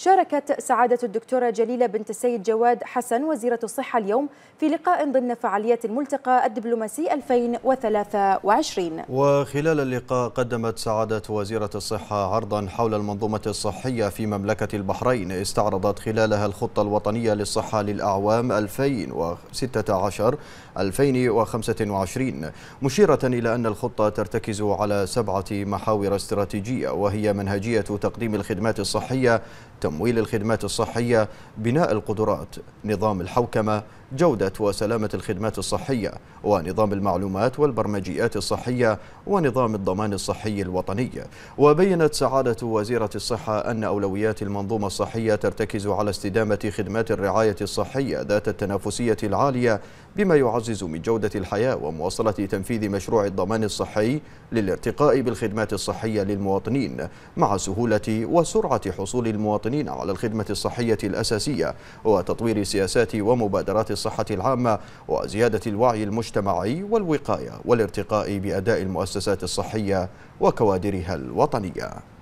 شاركت سعادة الدكتورة جليلة بنت السيد جواد حسن وزيرة الصحة اليوم في لقاء ضمن فعاليات الملتقى الدبلوماسي 2023 وخلال اللقاء قدمت سعادة وزيرة الصحة عرضا حول المنظومة الصحية في مملكة البحرين استعرضت خلالها الخطة الوطنية للصحة للأعوام 2016 2025 مشيرة إلى أن الخطة ترتكز على سبعة محاور استراتيجية وهي منهجية تقديم الخدمات الصحية تمويل الخدمات الصحية بناء القدرات نظام الحوكمة جودة وسلامة الخدمات الصحية ونظام المعلومات والبرمجيات الصحية ونظام الضمان الصحي الوطني وبينت سعادة وزيرة الصحة أن أولويات المنظومة الصحية ترتكز على استدامة خدمات الرعاية الصحية ذات التنافسية العالية بما يعزز من جودة الحياة ومواصلة تنفيذ مشروع الضمان الصحي للارتقاء بالخدمات الصحية للمواطنين مع سهولة وسرعة حصول المواطنين على الخدمة الصحية الأساسية وتطوير سياسات ومبادرات الصحة العامة وزيادة الوعي المجتمعي والوقاية والارتقاء بأداء المؤسسات الصحية وكوادرها الوطنية